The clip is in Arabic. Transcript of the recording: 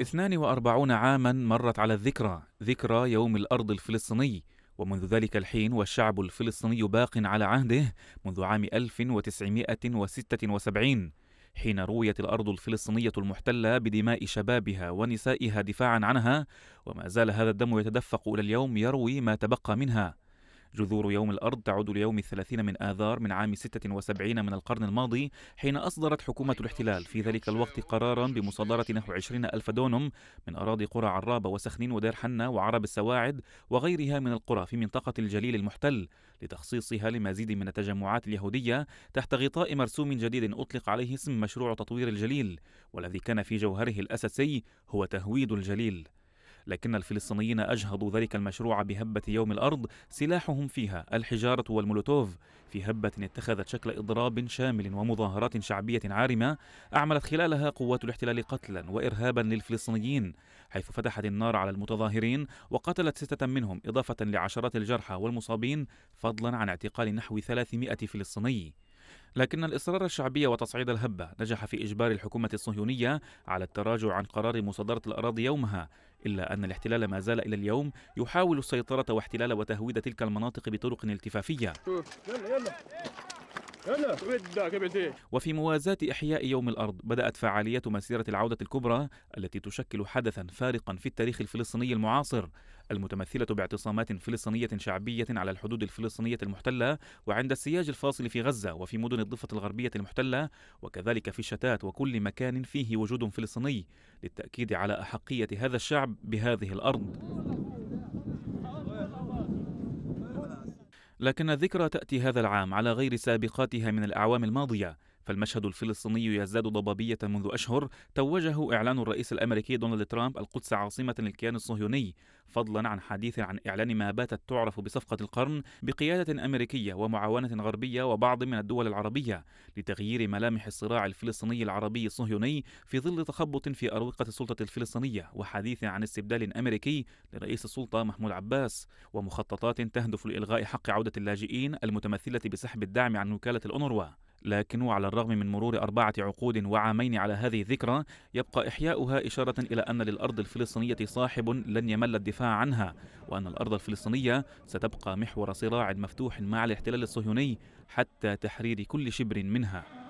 42 عاما مرت على الذكرى ذكرى يوم الأرض الفلسطيني ومنذ ذلك الحين والشعب الفلسطيني باق على عهده منذ عام 1976 حين رويت الأرض الفلسطينية المحتلة بدماء شبابها ونسائها دفاعا عنها وما زال هذا الدم يتدفق إلى اليوم يروي ما تبقى منها جذور يوم الأرض تعود ليوم الثلاثين من آذار من عام 76 من القرن الماضي حين أصدرت حكومة الاحتلال في ذلك الوقت قرارا بمصادرة نحو عشرين ألف دونم من أراضي قرى عرابة وسخنين ودير حنا وعرب السواعد وغيرها من القرى في منطقة الجليل المحتل لتخصيصها لمزيد من التجمعات اليهودية تحت غطاء مرسوم جديد أطلق عليه اسم مشروع تطوير الجليل والذي كان في جوهره الأساسي هو تهويد الجليل لكن الفلسطينيين أجهضوا ذلك المشروع بهبة يوم الأرض سلاحهم فيها الحجارة والمولوتوف في هبة اتخذت شكل إضراب شامل ومظاهرات شعبية عارمة أعملت خلالها قوات الاحتلال قتلا وإرهابا للفلسطينيين حيث فتحت النار على المتظاهرين وقتلت ستة منهم إضافة لعشرات الجرحى والمصابين فضلا عن اعتقال نحو 300 فلسطيني لكن الإصرار الشعبي وتصعيد الهبة نجح في إجبار الحكومة الصهيونية على التراجع عن قرار مصادرة الأراضي يومها إلا أن الاحتلال ما زال إلى اليوم يحاول السيطرة واحتلال وتهويد تلك المناطق بطرق التفافية وفي موازاة إحياء يوم الأرض بدأت فعالية مسيرة العودة الكبرى التي تشكل حدثا فارقا في التاريخ الفلسطيني المعاصر المتمثلة باعتصامات فلسطينية شعبية على الحدود الفلسطينية المحتلة وعند السياج الفاصل في غزة وفي مدن الضفة الغربية المحتلة وكذلك في الشتات وكل مكان فيه وجود فلسطيني للتأكيد على أحقية هذا الشعب بهذه الأرض لكن الذكرى تأتي هذا العام على غير سابقاتها من الأعوام الماضية فالمشهد الفلسطيني يزداد ضبابية منذ أشهر توجه إعلان الرئيس الأمريكي دونالد ترامب القدس عاصمة للكيان الصهيوني فضلا عن حديث عن إعلان ما باتت تعرف بصفقة القرن بقيادة أمريكية ومعاونة غربية وبعض من الدول العربية لتغيير ملامح الصراع الفلسطيني العربي الصهيوني في ظل تخبط في أروقة السلطة الفلسطينية وحديث عن استبدال أمريكي لرئيس السلطة محمود عباس ومخططات تهدف لإلغاء حق عودة اللاجئين المتمثلة بسحب الدعم عن وكالة الأونروا لكن وعلى الرغم من مرور أربعة عقود وعامين على هذه الذكرى يبقى إحياؤها إشارة إلى أن للأرض الفلسطينية صاحب لن يمل الدفاع عنها وأن الأرض الفلسطينية ستبقى محور صراع مفتوح مع الاحتلال الصهيوني حتى تحرير كل شبر منها